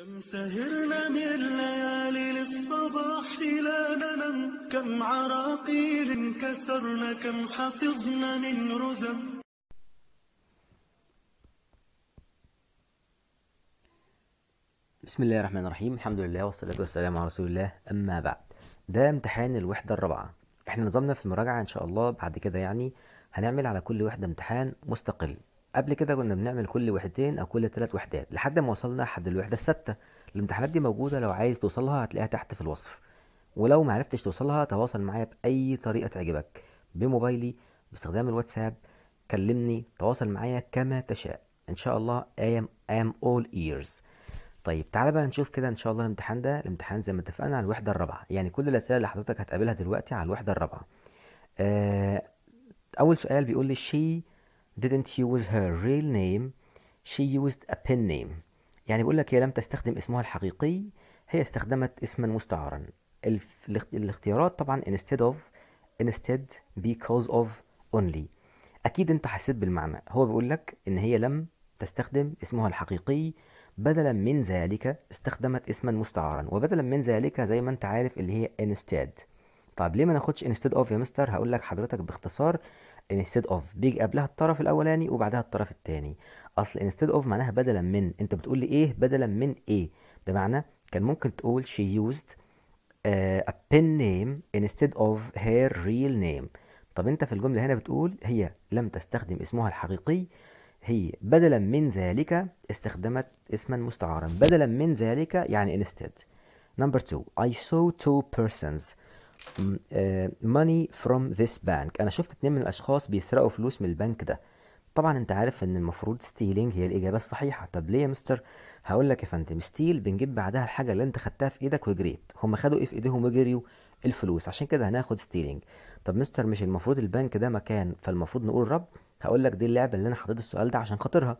كم سهرنا من الليالي للصباح لا ننم كم عراقيل كسرنا كم حفظنا من رزم بسم الله الرحمن الرحيم الحمد لله والصلاة والسلام على رسول الله أما بعد ده امتحان الوحدة الرابعة احنا نظامنا في المراجعة ان شاء الله بعد كده يعني هنعمل على كل وحدة امتحان مستقل قبل كده كنا بنعمل كل وحدتين او كل ثلاث وحدات لحد ما وصلنا لحد الوحده السادسه الامتحانات دي موجوده لو عايز توصلها هتلاقيها تحت في الوصف ولو معرفتش توصلها تواصل معايا باي طريقه تعجبك بموبايلي باستخدام الواتساب كلمني تواصل معايا كما تشاء ان شاء الله I am, I am all ears طيب تعالى بقى نشوف كده ان شاء الله الامتحان ده الامتحان زي ما اتفقنا على الوحده الرابعه يعني كل الاسئله اللي حضرتك هتقابلها دلوقتي على الوحده الرابعه آه، اول سؤال بيقول لي شي didn't use her real name she used a pen name يعني بيقول لك هي لم تستخدم اسمها الحقيقي هي استخدمت اسما مستعارا الاختيارات طبعا instead of instead because of only اكيد انت حسيت بالمعنى هو بيقول لك ان هي لم تستخدم اسمها الحقيقي بدلا من ذلك استخدمت اسما مستعارا وبدلا من ذلك زي ما انت عارف اللي هي instead طب ليه ما ناخدش instead of يا مستر هقول لك حضرتك باختصار انستيد اوف بيجي قبلها الطرف الاولاني وبعدها الطرف الثاني اصل انستيد اوف معناها بدلا من انت بتقول لي ايه بدلا من ايه بمعنى كان ممكن تقول she used uh, a pen name instead of her real name طب انت في الجملة هنا بتقول هي لم تستخدم اسمها الحقيقي هي بدلا من ذلك استخدمت اسما مستعارا بدلا من ذلك يعني instead number two I saw two persons ماني فروم ذيس بانك انا شفت اتنين من الاشخاص بيسرقوا فلوس من البنك ده طبعا انت عارف ان المفروض ستيلينج هي الاجابه الصحيحه طب ليه يا مستر هقول لك يا فندم ستيل بنجيب بعدها الحاجه اللي انت خدتها في ايدك وجريت هم خدوا ايه في ايديهم وجريوا الفلوس عشان كده هناخد ستيلينج طب مستر مش المفروض البنك ده مكان فالمفروض نقول رب هقول لك دي اللعبه اللي انا حطيت السؤال ده عشان خاطرها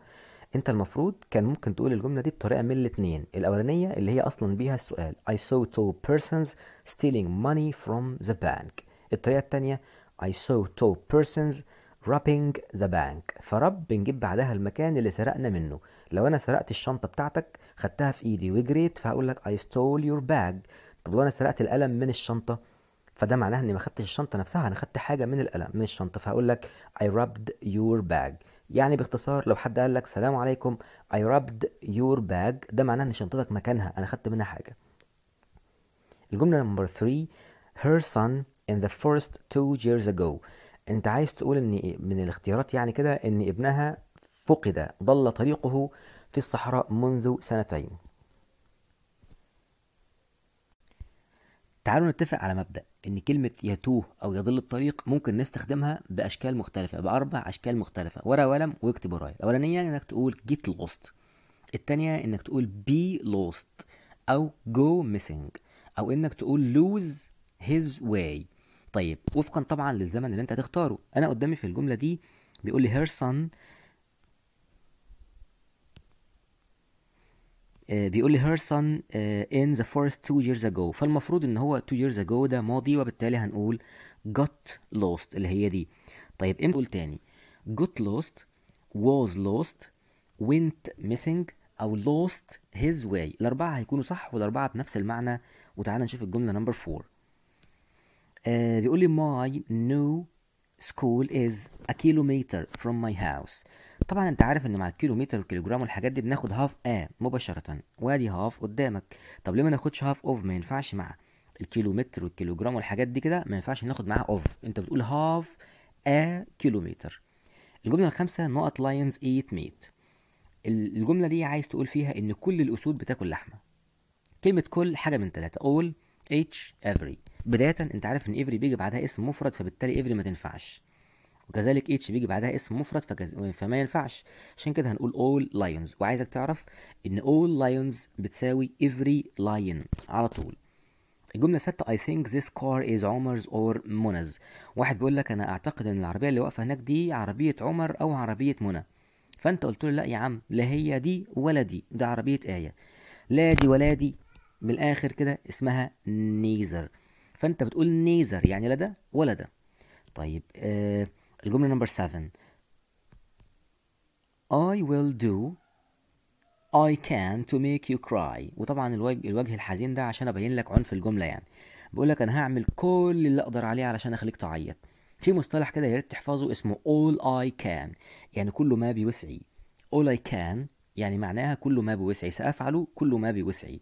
انت المفروض كان ممكن تقول الجمله دي بطريقه من الاتنين الاولانيه اللي هي اصلا بيها السؤال I saw two persons stealing money from the bank الطريقه التانية I saw two persons robbing the bank فرب بنجيب بعدها المكان اللي سرقنا منه لو انا سرقت الشنطه بتاعتك خدتها في ايدي وجريت فهقول لك I stole your bag طب لو انا سرقت القلم من الشنطه فده معناه اني ما خدتش الشنطه نفسها انا خدت حاجه من القلم من الشنطه فهقول لك I robbed your bag يعني باختصار لو حد قال لك سلام عليكم I rubbed your bag ده معناه ان شنطتك مكانها انا خدت منها حاجه الجمله نمبر 3 her son in the forest two years ago انت عايز تقول ان من الاختيارات يعني كده ان ابنها فقد ضل طريقه في الصحراء منذ سنتين تعالوا نتفق على مبدأ إن كلمة يتوه أو يضل الطريق ممكن نستخدمها بأشكال مختلفة بأربع أشكال مختلفة ورقة وقلم واكتب ورايا الأولانية إنك تقول get lost الثانيه إنك تقول be lost أو جو ميسنج أو إنك تقول lose his way طيب وفقا طبعا للزمن اللي أنت هتختاره أنا قدامي في الجملة دي بيقول لي her son آه، بيقول لي son سون آه، in the forest two years ago فالمفروض ان هو two years ago ده ماضي وبالتالي هنقول got lost اللي هي دي طيب امتى نقول تاني got lost was lost went missing او lost his way الاربعه هيكونوا صح والاربعه بنفس المعنى وتعالى نشوف الجمله نمبر 4 آه بيقول لي my new school is a kilometer from my house طبعا انت عارف ان مع الكيلومتر والكيلوجرام والحاجات دي بناخد هاف ا مباشرة وادي هاف قدامك طب ليه ما ناخدش هاف اوف ما ينفعش مع الكيلومتر والكيلوجرام والحاجات دي كده ما ينفعش ناخد معاها اوف انت بتقول هاف ا كيلومتر الجملة الخامسة نقط لاينز ايت ميت الجملة دي عايز تقول فيها ان كل الاسود بتاكل لحمة كلمة كل حاجة من ثلاثة all each every بدايه انت عارف ان افري بيجي بعدها اسم مفرد فبالتالي افري ما تنفعش وكذلك اتش بيجي بعدها اسم مفرد فكز... فما ينفعش عشان كده هنقول all lions وعايزك تعرف ان all lions بتساوي every lion على طول الجملة ستة I think this car is عمر's or منى's واحد بيقول لك أنا أعتقد إن العربية اللي واقفة هناك دي عربية عمر أو عربية منى فأنت قلت له لا يا عم لا هي دي ولا دي ده عربية آية لا دي ولا دي من الآخر كده اسمها نيزر فانت بتقول نيزر يعني لا ده ولا ده طيب آه الجمله نمبر 7 I will do I can to make you cry وطبعا الوجه, الوجه الحزين ده عشان ابين لك عنف الجمله يعني بقول لك انا هعمل كل اللي اقدر عليه علشان اخليك تعيط في مصطلح كده يا ريت تحفظه اسمه all I can يعني كل ما بوسعي all I can يعني معناها كل ما بوسعي سافعل كل ما بوسعي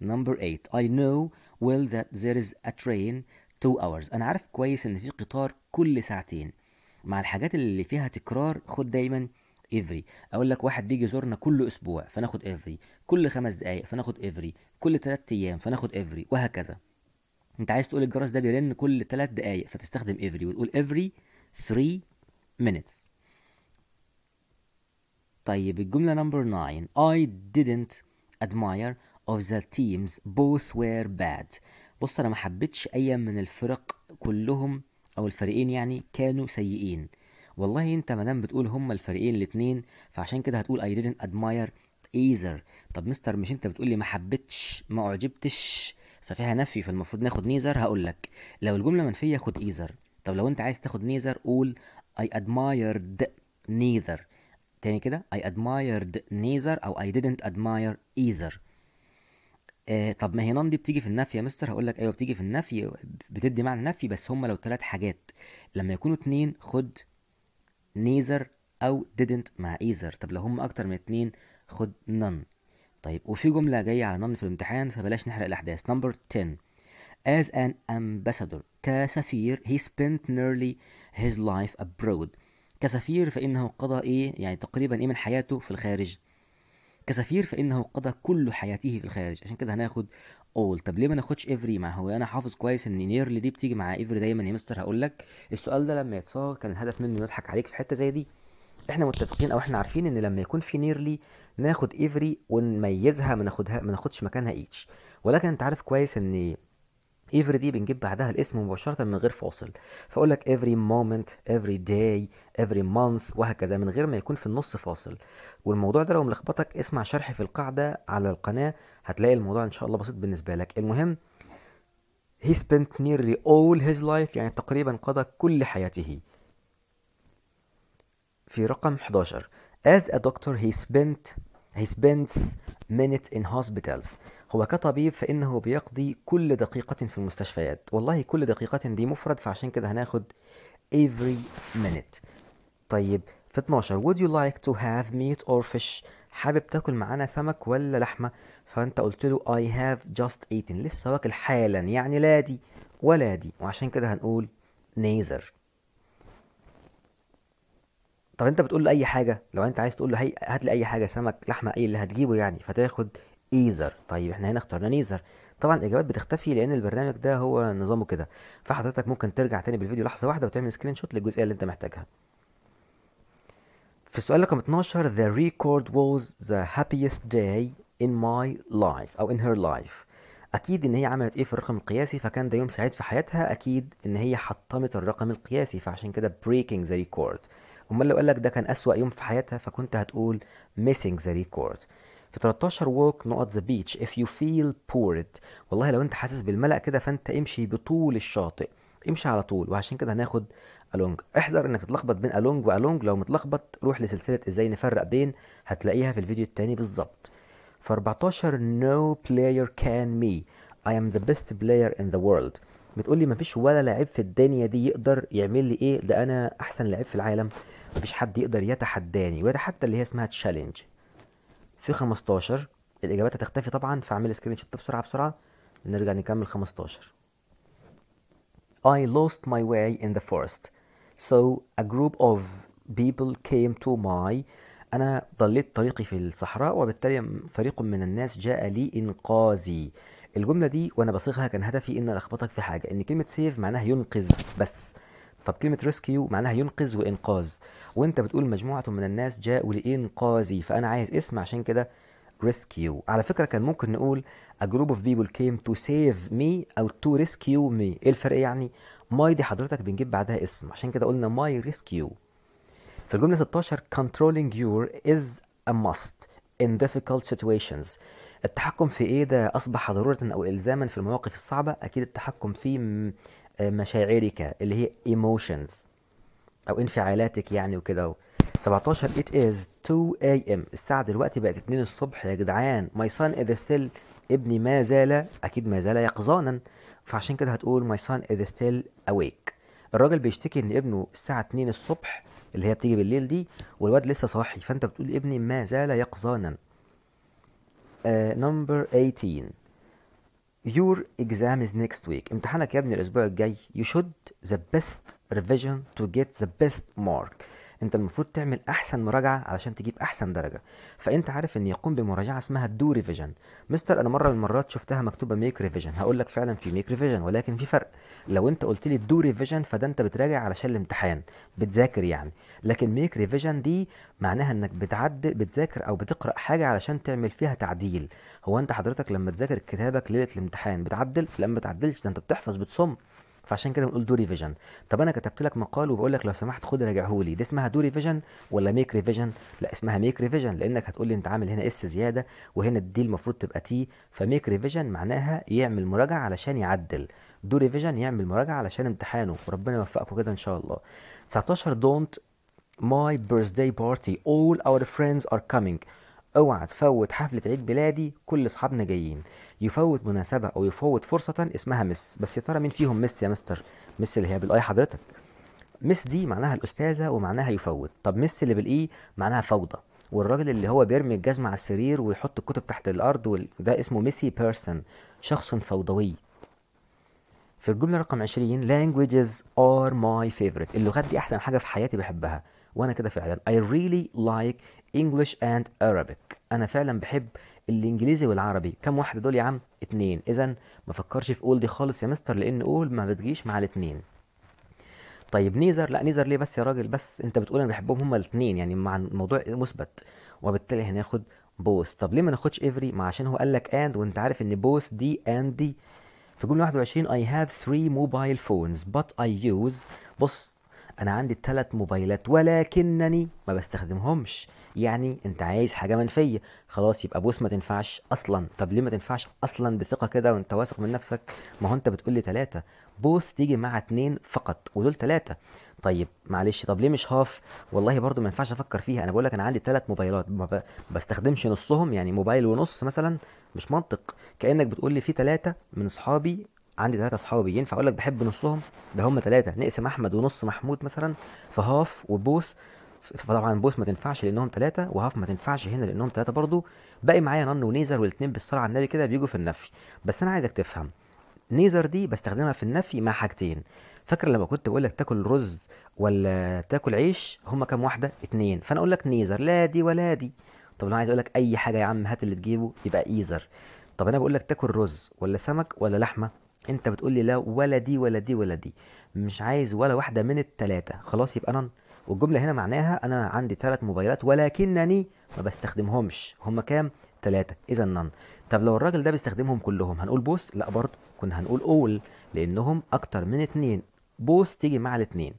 Number 8 I know well that there is a train two hours أنا عارف كويس إن في قطار كل ساعتين مع الحاجات اللي فيها تكرار خد دايما every اقول لك واحد بيجي يزورنا كل اسبوع فناخد every كل خمس دقايق فناخد every كل ثلاث ايام فناخد every وهكذا انت عايز تقول الجرس ده بيرن كل ثلاث دقايق فتستخدم every وتقول every 3 minutes طيب الجمله نمبر 9 I didn't admire of the teams both were bad بص انا ما حبيتش اي من الفرق كلهم او الفريقين يعني كانوا سيئين والله انت ما دام بتقول هما الفريقين الاثنين فعشان كده هتقول I didn't admire either طب مستر مش انت بتقول لي ما حبيتش ما اعجبتش ففيها نفي فالمفروض ناخد نيزر هقول لك لو الجمله منفيه خد ايزر طب لو انت عايز تاخد نيزر قول I admired neither تاني كده I admired neither او I didn't admire either آه طب ما هي نان دي بتيجي في النفي يا مستر هقول لك ايوه بتيجي في النفي بتدي معنى نفي بس هما لو ثلاث حاجات لما يكونوا اتنين خد نيزر او didn't مع ايزر طب لو هم اكتر من اتنين خد نان طيب وفي جملة جاية على نان في الامتحان فبلاش نحرق الأحداث نمبر 10 As an ambassador كسفير he spent nearly his life abroad كسفير فإنه قضى إيه يعني تقريبا إيه من حياته في الخارج كسفير فانه قضى كل حياته في الخارج عشان كده هناخد اول طب ليه ما ناخدش افري ما هو انا حافظ كويس ان نيرلي دي بتيجي مع افري دايما يا مستر هقول لك السؤال ده لما يتصاغ كان الهدف منه يضحك عليك في حته زي دي احنا متفقين او احنا عارفين ان لما يكون في نيرلي ناخد افري ونميزها ما ناخدها ما ناخدش مكانها ايتش ولكن انت عارف كويس ان every دي بنجيب بعدها الاسم مباشرة من غير فاصل فأقول لك every moment every day every month وهكذا من غير ما يكون في النص فاصل والموضوع ده لو ملخبطك اسمع شرحي في القاعدة على القناة هتلاقي الموضوع إن شاء الله بسيط بالنسبة لك المهم he spent nearly all his life يعني تقريبا قضى كل حياته في رقم 11 as a doctor he spent he spends minutes in hospitals هو كطبيب فإنه بيقضي كل دقيقة في المستشفيات والله كل دقيقة دي مفرد فعشان كده هناخد every minute طيب في 12 would you like to have meat or fish حابب تاكل معانا سمك ولا لحمة فانت قلت له I have just eaten لسه واكل حالا يعني لا دي ولا دي وعشان كده هنقول neither طب انت بتقول له اي حاجه لو انت عايز تقول له هات لي اي حاجه سمك لحمه ايه اللي هتجيبه يعني فتاخد ايزر طيب احنا هنا اخترنا نيزر طبعا الاجابات بتختفي لان البرنامج ده هو نظامه كده فحضرتك ممكن ترجع تاني بالفيديو لحظه واحده وتعمل سكرين شوت للجزئيه اللي انت محتاجها في السؤال رقم 12 the record was the happiest day in my life او in her life اكيد ان هي عملت ايه في الرقم القياسي فكان ده يوم سعيد في حياتها اكيد ان هي حطمت الرقم القياسي فعشان كده breaking the record امال لو قال لك ده كان اسوأ يوم في حياتها فكنت هتقول missing the record في 13 walk نقط ذا بيتش if you feel poured والله لو انت حاسس بالملأ كده فانت امشي بطول الشاطئ امشي على طول وعشان كده هناخد الونج احذر انك تتلخبط بين الونج والونج لو متلخبط روح لسلسله ازاي نفرق بين هتلاقيها في الفيديو التاني بالظبط ف 14 no player can me I am the best player in the world بتقول لي مفيش ولا لعيب في الدنيا دي يقدر يعمل لي ايه ده انا احسن لعيب في العالم مفيش حد يقدر يتحداني ويتحدى اللي هي اسمها تشالنج في 15 الاجابات هتختفي طبعا فاعمل سكرين شوت بسرعه بسرعه نرجع نكمل 15 I lost my way in the forest so a group of people came to my أنا ضليت طريقي في الصحراء وبالتالي فريق من الناس جاء لي إنقاذي الجملة دي وأنا بصيغها كان هدفي إن ألخبطك في حاجة إن كلمة سيف معناها ينقذ بس طب كلمة ريسكيو معناها ينقذ وإنقاذ وأنت بتقول مجموعة من الناس جاءوا لإنقاذي فأنا عايز اسم عشان كده ريسكيو على فكرة كان ممكن نقول a group of people came to save me أو to rescue me إيه الفرق يعني ماي دي حضرتك بنجيب بعدها اسم عشان كده قلنا ماي ريسكيو في الجملة 16 controlling your is a must in difficult situations التحكم في ايه ده اصبح ضرورة او الزاما في المواقف الصعبة اكيد التحكم فيه مشاعرك اللي هي emotions او انفعالاتك يعني وكده 17 it is 2 am الساعة دلوقتي بقت 2 الصبح يا جدعان my son is still ابني ما زال اكيد ما زال يقظانا فعشان كده هتقول my son is still awake الراجل بيشتكي ان ابنه الساعة 2 الصبح اللي هي بتيجي بالليل دي والواد لسه صاحي فانت بتقول ابني ما زال يقظانا نمبر آه، number 18 your exam is next week امتحانك يا ابني الاسبوع الجاي you should the best revision to get the best mark انت المفروض تعمل احسن مراجعه علشان تجيب احسن درجه فانت عارف ان يقوم بمراجعه اسمها الدو ريفيجن مستر انا مره من المرات شفتها مكتوبه ميك ريفيجن هقول لك فعلا في ميك ريفيجن ولكن في فرق لو انت قلت لي الدو ريفيجن فده انت بتراجع علشان الامتحان بتذاكر يعني لكن ميك ريفيجن دي معناها انك بتعدل بتذاكر او بتقرا حاجه علشان تعمل فيها تعديل هو انت حضرتك لما تذاكر كتابك ليله الامتحان بتعدل لا ما بتعدلش ده انت بتحفظ بتصم فعشان كده بنقول دو ريفيجن طب انا كتبت لك مقال وبقول لك لو سمحت خد راجعه لي دي اسمها دو ريفيجن ولا ميك ريفيجن لا اسمها ميك ريفيجن لانك هتقول لي انت عامل هنا اس زياده وهنا الدي المفروض تبقى تي فميك ريفيجن معناها يعمل مراجعه علشان يعدل دو ريفيجن يعمل مراجعه علشان امتحانه وربنا يوفقكم كده ان شاء الله 19 دونت ماي birthday بارتي اول اور فريندز ار كامينج اوعى تفوت حفله عيد ميلادي كل اصحابنا جايين يفوت مناسبه او يفوت فرصه اسمها مس بس يا ترى مين فيهم مس يا مستر مس اللي هي بالاي حضرتك مس دي معناها الاستاذه ومعناها يفوت طب مس اللي بالاي معناها فوضى والراجل اللي هو بيرمي الجزمه على السرير ويحط الكتب تحت الارض وده اسمه ميسي بيرسون شخص فوضوي في الجملة رقم 20 languages are my favorite اللغات دي أحسن حاجة في حياتي بحبها وأنا كده فعلا I really like English and Arabic انا فعلا بحب الانجليزي والعربي كم واحده دول يا عم اتنين اذا ما فكرش في اول دي خالص يا مستر لان اول ما بتجيش مع الاتنين طيب نيزر لا نيزر ليه بس يا راجل بس انت بتقول انا بحبهم هما الاتنين يعني مع الموضوع مثبت وبالتالي هناخد بوث طب ليه ما ناخدش افري ما عشان هو قال لك اند وانت عارف ان بوث دي اند دي في جمله 21 I have three mobile phones but I use بص انا عندي ثلاث موبايلات ولكنني ما بستخدمهمش يعني انت عايز حاجه منفيه خلاص يبقى بوث ما تنفعش اصلا طب ليه ما تنفعش اصلا بثقه كده وانت واثق من نفسك ما هو انت بتقول لي ثلاثه بوث تيجي مع اتنين فقط ودول ثلاثه طيب معلش طب ليه مش هاف والله برضو ما ينفعش افكر فيها انا بقول لك انا عندي ثلاث موبايلات ما بستخدمش نصهم يعني موبايل ونص مثلا مش منطق كانك بتقول لي في ثلاثه من اصحابي عندي ثلاثه اصحابي ينفع اقول لك بحب نصهم ده هم ثلاثه نقسم احمد ونص محمود مثلا فهاف وبوس فطبعا بوس ما تنفعش لانهم ثلاثه وهاف ما تنفعش هنا لانهم ثلاثه برضو باقي معايا نن ونيزر والاثنين بالصلاه على النبي كده بيجوا في النفي بس انا عايزك تفهم نيزر دي بستخدمها في النفي مع حاجتين فاكر لما كنت بقول لك تاكل رز ولا تاكل عيش هما كام واحده اتنين فانا اقول لك نيزر لا دي ولا دي طب أنا عايز اقول لك اي حاجه يا عم هات اللي تجيبه يبقى ايزر طب انا بقول لك تاكل رز ولا سمك ولا لحمه انت بتقول لي لا ولا دي ولا دي ولا دي مش عايز ولا واحده من الثلاثه خلاص يبقى انا والجمله هنا معناها انا عندي ثلاث موبايلات ولكنني ما بستخدمهمش هما كام ثلاثه اذا نن طب لو الراجل ده بيستخدمهم كلهم هنقول بوث لا برضه كنا هنقول اول لانهم اكتر من اتنين بوث تيجي مع الاتنين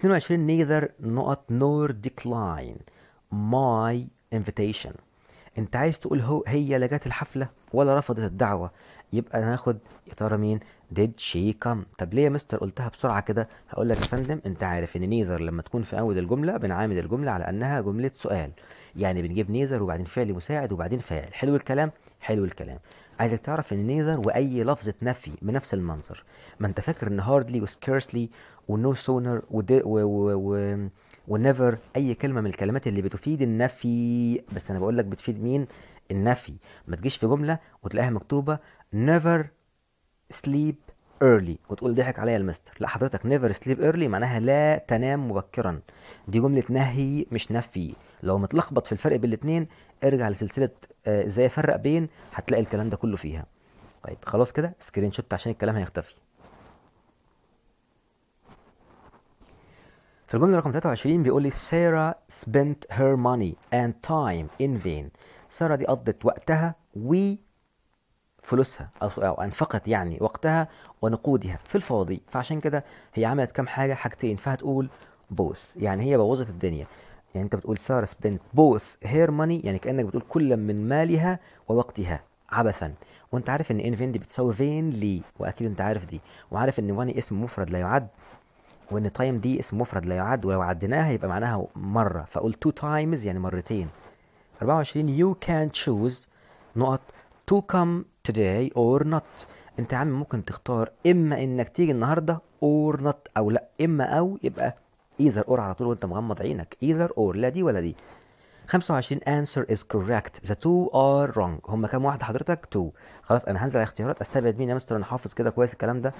22 نيذر نقط نور ديكلاين ماي انفيتيشن انت عايز تقول هو هي لا جت الحفله ولا رفضت الدعوه يبقى ناخد يا ترى مين ديد شي كم طب ليه يا مستر قلتها بسرعه كده هقول لك يا فندم انت عارف ان نيذر لما تكون في اول الجمله بنعامل الجمله على انها جمله سؤال يعني بنجيب نيذر وبعدين فعل مساعد وبعدين فاعل حلو الكلام حلو الكلام عايزك تعرف ان نيذر واي لفظه نفي بنفس المنظر ما انت فاكر ان هاردلي وسكيرسلي ونو سونر ونيفر اي كلمه من الكلمات اللي بتفيد النفي بس انا بقول لك بتفيد مين النفي ما تجيش في جمله وتلاقيها مكتوبه never sleep early وتقول ضحك عليا المستر لا حضرتك نيفر سليب ايرلي معناها لا تنام مبكرا دي جمله نهي مش نفي لو متلخبط في الفرق بين الاثنين ارجع لسلسله آه، ازاي افرق بين هتلاقي الكلام ده كله فيها طيب خلاص كده سكرين شوت عشان الكلام هيختفي في الجمله رقم 23 بيقول لي ساره spent her money and time in vain ساره دي قضت وقتها وفلوسها او انفقت يعني وقتها ونقودها في الفاضي فعشان كده هي عملت كام حاجه حاجتين فهتقول بوث يعني هي بوظت الدنيا يعني انت بتقول ساره سبنت بوث هير ماني يعني كانك بتقول كل من مالها ووقتها عبثا وانت عارف ان انفين دي بتساوي فين لي واكيد انت عارف دي وعارف ان واني اسم مفرد لا يعد وان تايم دي اسم مفرد لا يعد ولو عديناها يبقى معناها مره فقول تو تايمز يعني مرتين 24 you can choose نقط to come today or not انت يا عم ممكن تختار اما انك تيجي النهارده or not او لا اما او يبقى either or على طول وانت مغمض عينك either or لا دي ولا دي 25 answer is correct the two are wrong هم كام واحده حضرتك two خلاص انا هنزل على اختيارات استبعد مين يا مستر انا حافظ كده كويس الكلام ده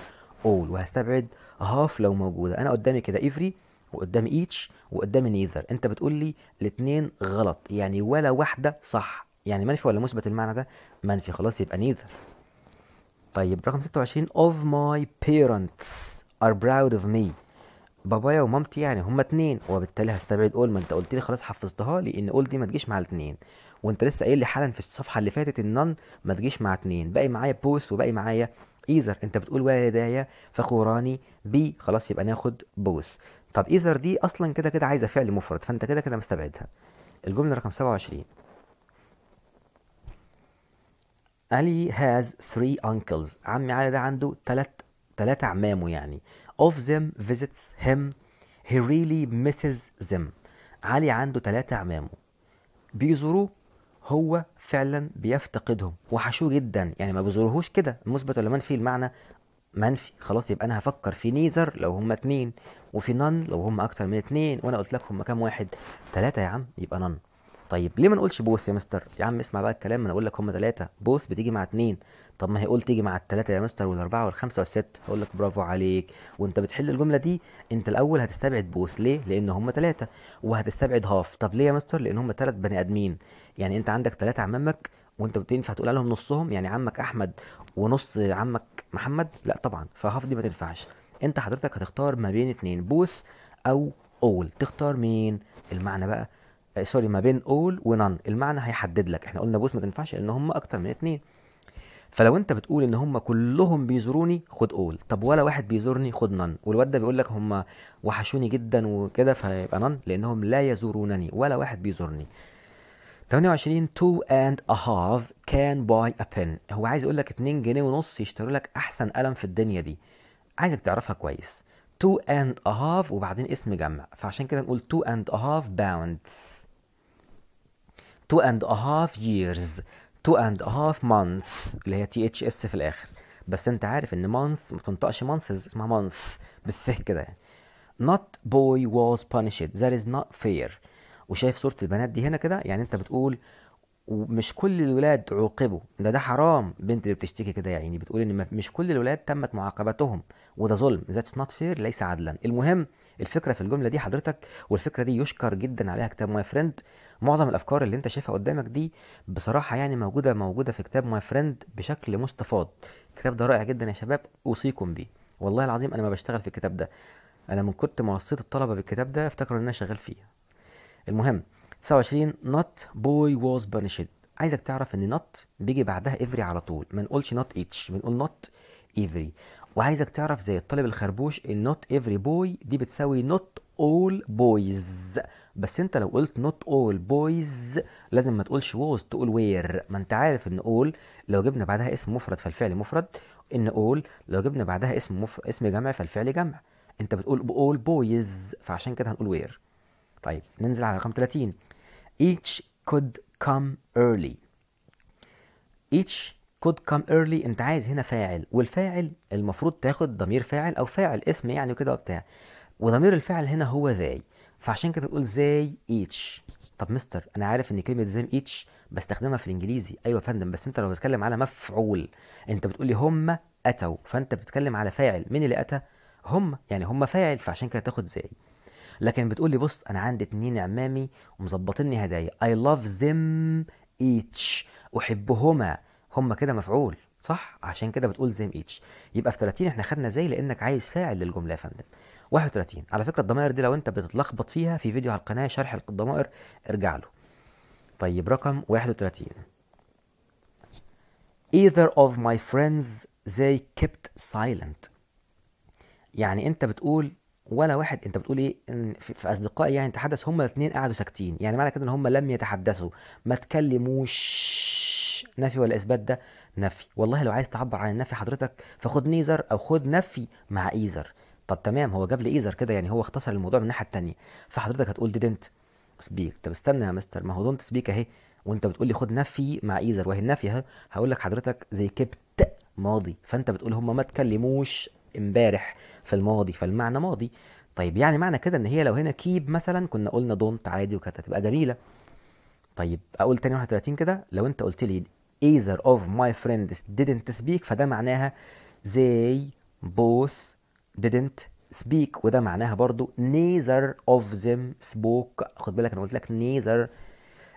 all وهستبعد half لو موجوده انا قدامي كده every وقدام ايتش وقدام نيذر انت بتقول لي الاثنين غلط يعني ولا واحده صح يعني منفي ولا مثبت المعنى ده منفي خلاص يبقى نيذر طيب رقم 26 of my parents are proud of me بابايا ومامتي يعني هما اتنين وبالتالي هستبعد اول ما انت قلت لي خلاص حفظتها لي ان اول دي ما تجيش مع الاتنين وانت لسه قايل لي حالا في الصفحه اللي فاتت النن ما تجيش مع اتنين باقي معايا بوث وباقي معايا ايزر انت بتقول والدايا فخوراني بي خلاص يبقى ناخد بوث طب ايذر دي اصلا كده كده عايزه فعل مفرد فانت كده كده مستبعدها الجمله رقم 27 علي has three uncles عمي علي ده عنده تلات تلاتة عمامه يعني of them visits him he really misses them علي عنده تلاتة عمامه بيزوروه هو فعلا بيفتقدهم وحشوه جدا يعني ما بيزورهوش كده مثبت ولا منفي المعنى منفي خلاص يبقى انا هفكر في نيزر لو هما اتنين وفي نن لو هما اكتر من اتنين وانا قلت لك هما كام واحد تلاتة يا عم يبقى نن طيب ليه ما نقولش بوث يا مستر يا عم اسمع بقى الكلام انا اقول لك هما تلاتة بوث بتيجي مع اتنين طب ما هي قلت تيجي مع التلاتة يا مستر والاربعة والخمسة والست هقول لك برافو عليك وانت بتحل الجملة دي انت الاول هتستبعد بوث ليه لان هما تلاتة وهتستبعد هاف طب ليه يا مستر لان هما تلات بني ادمين يعني انت عندك تلاتة عمامك وانت بتنفع تقول عليهم نصهم يعني عمك احمد ونص عمك محمد لا طبعا فهاف دي ما تنفعش انت حضرتك هتختار ما بين اتنين بوث او اول تختار مين المعنى بقى آه، سوري ما بين اول ونان المعنى هيحدد لك احنا قلنا بوث ما تنفعش لان هم اكتر من اتنين فلو انت بتقول ان هم كلهم بيزوروني خد اول طب ولا واحد بيزورني خد نان والواد ده بيقول لك هم وحشوني جدا وكده فيبقى نان لانهم لا يزورونني ولا واحد بيزورني 28 2 اند هاف كان باي ا بن هو عايز يقول لك 2 جنيه ونص يشتروا لك احسن قلم في الدنيا دي عايزك تعرفها كويس 2 اند هاف وبعدين اسم جمع فعشان كده نقول 2 اند هاف باوندز تو 2 هاف ييرز تو اند 2 مانثس اللي هي تي اتش اس في الاخر بس انت عارف ان مانث ما تنطقش مانثز اسمها مانث بالثه كده يعني not boy was punished that is not fair وشايف صوره البنات دي هنا كده يعني انت بتقول ومش كل الولاد عوقبوا ده ده حرام بنت اللي بتشتكي كده يا عيني بتقول ان مش كل الولاد تمت معاقبتهم وده ظلم ذاتس نوت فير ليس عدلا المهم الفكره في الجمله دي حضرتك والفكره دي يشكر جدا عليها كتاب ماي فريند معظم الافكار اللي انت شايفها قدامك دي بصراحه يعني موجوده موجوده في كتاب ماي فريند بشكل مستفاض الكتاب ده رائع جدا يا شباب اوصيكم بيه والله العظيم انا ما بشتغل في الكتاب ده انا من كنت ما وصيت الطلبه بالكتاب ده افتكروا ان انا شغال فيه المهم 29 not boy was punished عايزك تعرف ان not بيجي بعدها every على طول ما نقولش not each بنقول not every وعايزك تعرف زي الطالب الخربوش ان not every boy دي بتساوي not all boys بس انت لو قلت not all boys لازم ما تقولش was تقول where ما انت عارف ان all لو جبنا بعدها اسم مفرد فالفعل مفرد ان all لو جبنا بعدها اسم مف... اسم جمع فالفعل جمع انت بتقول all boys فعشان كده هنقول where طيب ننزل على رقم 30 each could come early each could come early انت عايز هنا فاعل والفاعل المفروض تاخد ضمير فاعل او فاعل اسم يعني وكده وبتاع وضمير الفاعل هنا هو ذاي فعشان كده تقول زي ايتش طب مستر انا عارف ان كلمه زي ايتش بستخدمها في الانجليزي ايوه يا فندم بس انت لو بتتكلم على مفعول انت بتقول لي هم اتوا فانت بتتكلم على فاعل مين اللي اتى هم يعني هم فاعل فعشان كده تاخد زي لكن بتقول لي بص انا عندي اتنين عمامي ومظبطيني هدايا اي لاف ذيم ايتش احبهما هما كده مفعول صح عشان كده بتقول ذيم ايتش يبقى في 30 احنا خدنا زي لانك عايز فاعل للجمله يا فندم 31 على فكره الضمائر دي لو انت بتتلخبط فيها في فيديو على القناه شرح الضمائر ارجع له طيب رقم 31 either of my friends they kept silent يعني انت بتقول ولا واحد انت بتقول ايه ان في اصدقائي يعني تحدث هما الاثنين قعدوا ساكتين يعني معنى كده ان هما لم يتحدثوا ما تكلموش نفي ولا اثبات ده نفي والله لو عايز تعبر عن النفي حضرتك فخد نيزر او خد نفي مع ايزر طب تمام هو جاب لي ايزر كده يعني هو اختصر الموضوع من الناحيه الثانيه فحضرتك هتقول didn't speak طب استنى يا مستر ما هو don't speak اهي وانت بتقول لي خد نفي مع ايزر وهي النفي اهي هقول لك حضرتك زي كبت ماضي فانت بتقول هما ما تكلموش امبارح في الماضي فالمعنى ماضي طيب يعني معنى كده ان هي لو هنا كيب مثلا كنا قلنا دونت عادي وكانت هتبقى جميله طيب اقول تاني 31 كده لو انت قلت لي either of my friends didn't speak فده معناها they both didn't speak وده معناها برضو neither of them spoke خد بالك انا قلت لك neither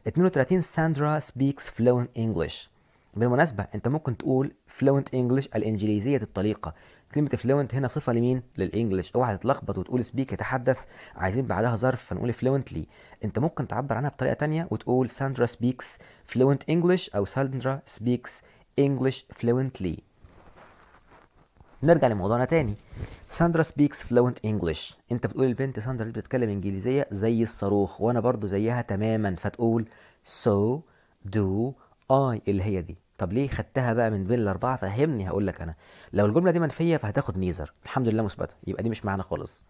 32 ساندرا speaks fluent English بالمناسبة انت ممكن تقول fluent English الانجليزية الطليقة كلمه فلوينت هنا صفه لمين للانجليش اوعى تتلخبط وتقول سبيك يتحدث عايزين بعدها ظرف فنقول فلوينتلي انت ممكن تعبر عنها بطريقه تانية وتقول ساندرا سبيكس فلوينت انجليش او ساندرا سبيكس انجليش فلوينتلي نرجع لموضوعنا تاني ساندرا سبيكس فلوينت انجلش انت بتقول البنت ساندرا بتتكلم انجليزيه زي الصاروخ وانا برضو زيها تماما فتقول so دو آي اللي هي دي طب ليه خدتها بقى من بين الاربعه فهمني هقول لك انا لو الجمله دي منفيه فهتاخد نيزر الحمد لله مثبته يبقى دي مش معنى خالص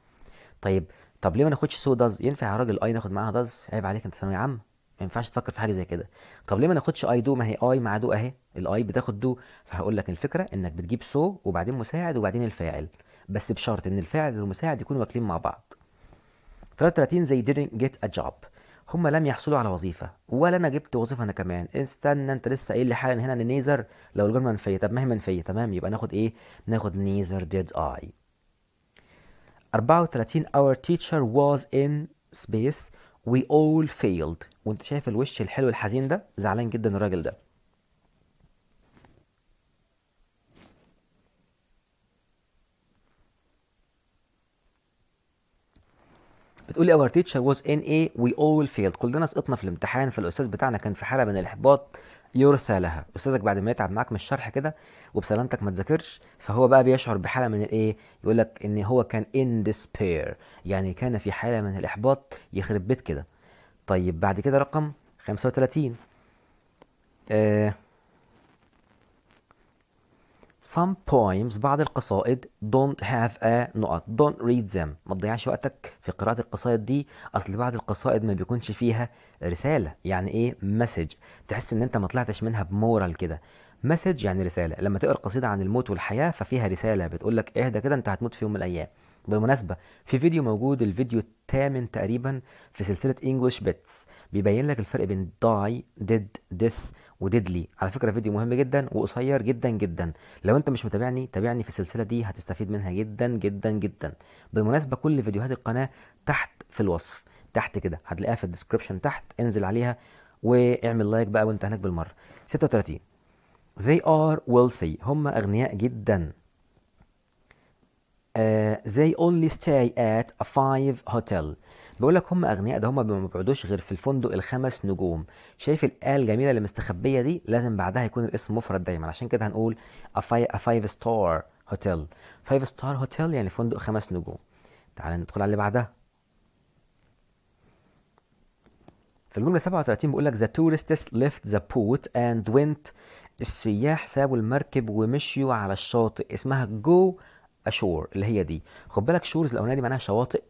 طيب طب ليه ما ناخدش سو داز ينفع يا راجل اي ناخد معاها داز عيب عليك انت ثانويه عامه ما ينفعش تفكر في حاجه زي كده طب ليه ما ناخدش اي دو ما هي اي مع دو اهي الاي بتاخد دو فهقول لك الفكره انك بتجيب سو وبعدين مساعد وبعدين الفاعل بس بشرط ان الفاعل والمساعد يكونوا واكلين مع بعض 33 زي didn't get a job هم لم يحصلوا على وظيفه ولا انا جبت وظيفه انا كمان استنى انت لسه قايل لي حالا هنا ان نيزر لو الجمله منفيه طب ما هي منفيه تمام يبقى ناخد ايه ناخد نيزر ديد اي 34 our teacher was in space we all failed وانت شايف الوش الحلو الحزين ده زعلان جدا الراجل ده بتقول our اور تيتشر واز ان اي وي اول فيلد كلنا سقطنا في الامتحان فالاستاذ بتاعنا كان في حاله من الاحباط يرثى لها استاذك بعد ما يتعب معاك من الشرح كده وبسلامتك ما تذاكرش فهو بقى بيشعر بحاله من الايه يقول لك ان هو كان ان ديسبير يعني كان في حاله من الاحباط يخرب بيت كده طيب بعد كده رقم 35 آه Some poems بعض القصائد don't have a نقط don't read them ما تضيعش وقتك في قراءة القصائد دي أصل بعض القصائد ما بيكونش فيها رسالة يعني إيه مسج تحس إن أنت ما طلعتش منها بمورال كده مسج يعني رسالة لما تقرأ قصيدة عن الموت والحياة ففيها رسالة بتقول لك اهدى كده أنت هتموت في يوم من الأيام بالمناسبة في فيديو موجود الفيديو الثامن تقريبا في سلسلة English Bits بيبين لك الفرق بين die, did, death وديدلي على فكره فيديو مهم جدا وقصير جدا جدا لو انت مش متابعني تابعني في السلسله دي هتستفيد منها جدا جدا جدا بالمناسبه كل فيديوهات القناه تحت في الوصف تحت كده هتلاقيها في الديسكربشن تحت انزل عليها واعمل لايك بقى وانت هناك بالمره 36 they are wealthy هم اغنياء جدا uh, they only stay at a five hotel بيقول لك هم اغنياء ده هم ما بيقعدوش غير في الفندق الخمس نجوم شايف الاله الجميله اللي مستخبيه دي لازم بعدها يكون الاسم مفرد دايما عشان كده هنقول a five ستار هوتيل فايف ستار هوتيل يعني فندق خمس نجوم تعال ندخل على اللي بعدها في الجمله 37 بيقول لك the tourists left the boat and went السياح سابوا المركب ومشيوا على الشاطئ اسمها جو اشور اللي هي دي خد بالك شورز الاولانيه دي معناها شواطئ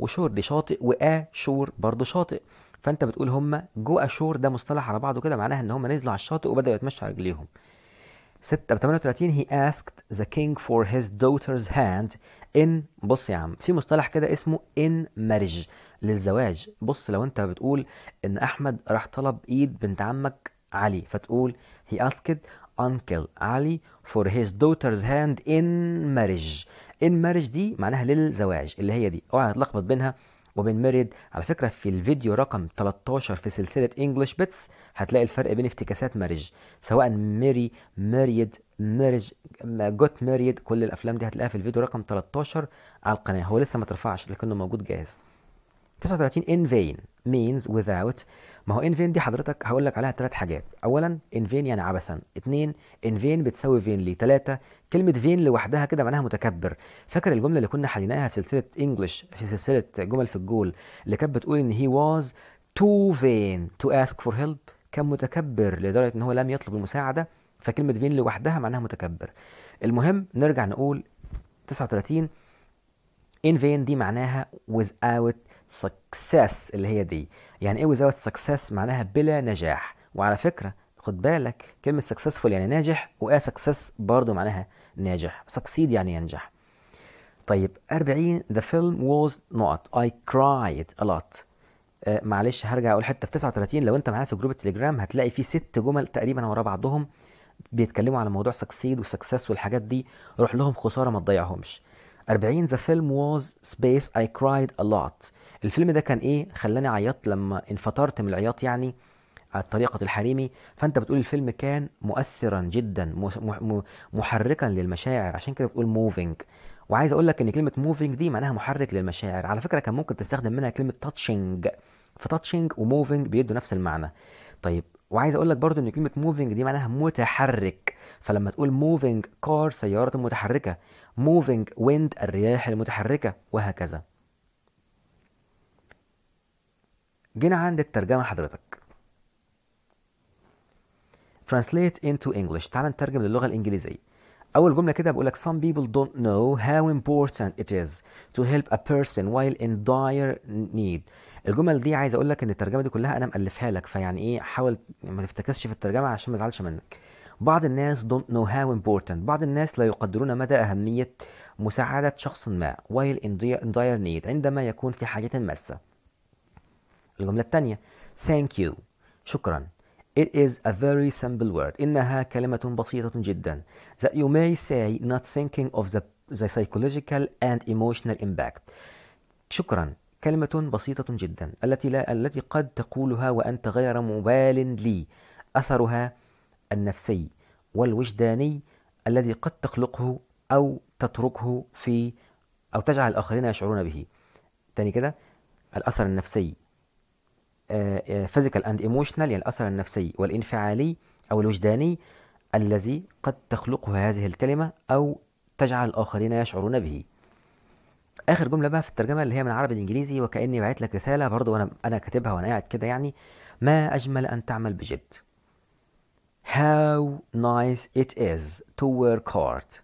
وشور دي شاطئ وآ شور برضه شاطئ فانت بتقول هما جو اشور ده مصطلح على بعضه كده معناها ان هما نزلوا على الشاطئ وبداوا يتمشوا على رجليهم 6 ب 38 he asked the king for his daughter's hand in بص يا عم في مصطلح كده اسمه in marriage للزواج بص لو انت بتقول ان احمد راح طلب ايد بنت عمك علي فتقول he asked uncle علي for his daughter's hand in marriage ان مارج دي معناها للزواج اللي هي دي اوعى تلخبط بينها وبين ماريد على فكره في الفيديو رقم 13 في سلسله انجلش بيتس هتلاقي الفرق بين افتكاسات مارج سواء ميري ماريد مارج جوت ماريد كل الافلام دي هتلاقيها في الفيديو رقم 13 على القناه هو لسه ما ترفعش لكنه موجود جاهز 39 in vain means without ما هو ان فين دي حضرتك هقول لك عليها ثلاث حاجات اولا ان فين يعني عبثا اثنين ان فين بتساوي فين لي ثلاثه كلمه فين لوحدها كده معناها متكبر فاكر الجمله اللي كنا حليناها في سلسله انجلش في سلسله جمل في الجول اللي كانت بتقول ان هي واز تو فين تو اسك فور هيلب كان متكبر لدرجه ان هو لم يطلب المساعده فكلمه فين لوحدها معناها متكبر المهم نرجع نقول 39 in vain دي معناها without سكسس اللي هي دي يعني ايه without success معناها بلا نجاح وعلى فكرة خد بالك كلمة successful يعني ناجح وآ success برضه معناها ناجح succeed يعني ينجح طيب 40 the film was not I cried a lot آه معلش هرجع اقول حته في 39 لو انت معايا في جروب التليجرام هتلاقي فيه ست جمل تقريبا ورا بعضهم بيتكلموا على موضوع سكسيد وسكسس والحاجات دي روح لهم خساره ما تضيعهمش 40 ذا فيلم واز سبيس اي كرايد ا لوت الفيلم ده كان ايه خلاني عيطت لما انفطرت من العياط يعني على طريقة الحريمي فانت بتقول الفيلم كان مؤثرا جدا محركا للمشاعر عشان كده بتقول موفينج وعايز اقول لك ان كلمه موفينج دي معناها محرك للمشاعر على فكره كان ممكن تستخدم منها كلمه تاتشنج فتاتشنج وموفينج بيدوا نفس المعنى طيب وعايز اقول لك برضو ان كلمه موفينج دي معناها متحرك فلما تقول موفينج كار سياره متحركه moving wind الرياح المتحركة وهكذا جينا عند الترجمة حضرتك translate into English تعال نترجم للغة الإنجليزية أول جملة كده بقول لك some people don't know how important it is to help a person while in dire need الجمل دي عايز اقول لك ان الترجمه دي كلها انا مالفها لك فيعني ايه حاول ما تفتكسش في الترجمه عشان ما ازعلش منك بعض الناس don't know how important بعض الناس لا يقدرون مدى أهمية مساعدة شخص ما while in dire need عندما يكون في حاجة ماسة الجملة الثانية thank you شكرا it is a very simple word إنها كلمة بسيطة جدا that you may say not thinking of the, the psychological and emotional impact شكرا كلمة بسيطة جدا التي لا التي قد تقولها وأنت غير مبال لي أثرها النفسي والوجداني الذي قد تخلقه أو تتركه في أو تجعل الآخرين يشعرون به تاني كده الأثر النفسي آه، آه، physical and emotional يعني الأثر النفسي والانفعالي أو الوجداني الذي قد تخلقه هذه الكلمة أو تجعل الآخرين يشعرون به آخر جملة بقى في الترجمة اللي هي من عربي لإنجليزي وكأني بعت لك رسالة برضو أنا أنا كاتبها وأنا قاعد كده يعني ما أجمل أن تعمل بجد how nice it is to work hard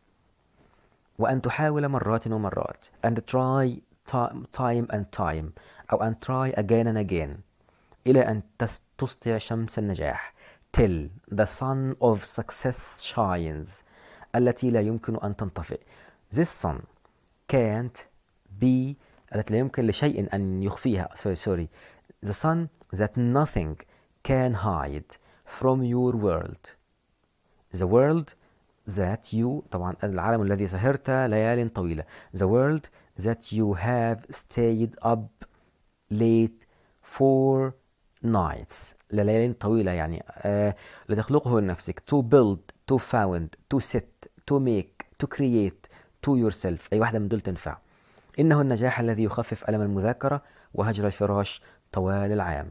وأن تحاول مرات ومرات and try time and time أو and try again and again إلى أن تسطع شمس النجاح till the sun of success shines التي لا يمكن أن تنطفئ this sun can't be التي لا يمكن لشيء أن يخفيها sorry, sorry the sun that nothing can hide from your world the world that you طبعا العالم الذي سهرت ليال طويلة the world that you have stayed up late for nights لليال طويلة يعني آه لتخلقه لنفسك to build to found to set to make to create to yourself أي واحدة من دول تنفع إنه النجاح الذي يخفف ألم المذاكرة وهجر الفراش طوال العام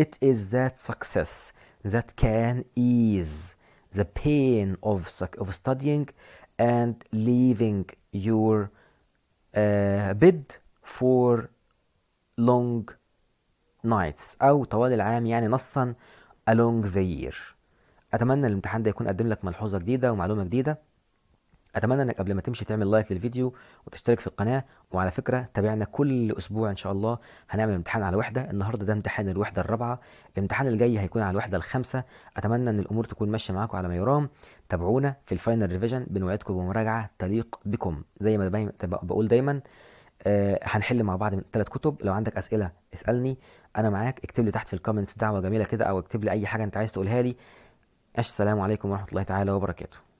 It is that success that can ease the pain of, of studying and leaving your uh, bed for long nights أو طوال العام يعني نصا along the year أتمنى الامتحان ده يكون قدم لك ملحوظة جديدة ومعلومة جديدة اتمنى انك قبل ما تمشي تعمل لايك للفيديو وتشترك في القناه وعلى فكره تابعنا كل اسبوع ان شاء الله هنعمل امتحان على وحده النهارده ده امتحان الوحده الرابعه الامتحان الجاي هيكون على الوحده الخامسه اتمنى ان الامور تكون ماشيه معاكم على ما يرام تابعونا في الفاينل ريفيجن بنوعدكم بمراجعه تليق بكم زي ما بقول دايما آه، هنحل مع بعض من ثلاث كتب لو عندك اسئله اسالني انا معاك اكتب لي تحت في الكومنتس دعوه جميله كده او اكتب لي اي حاجه انت عايز تقولها لي السلام عليكم ورحمه الله تعالى وبركاته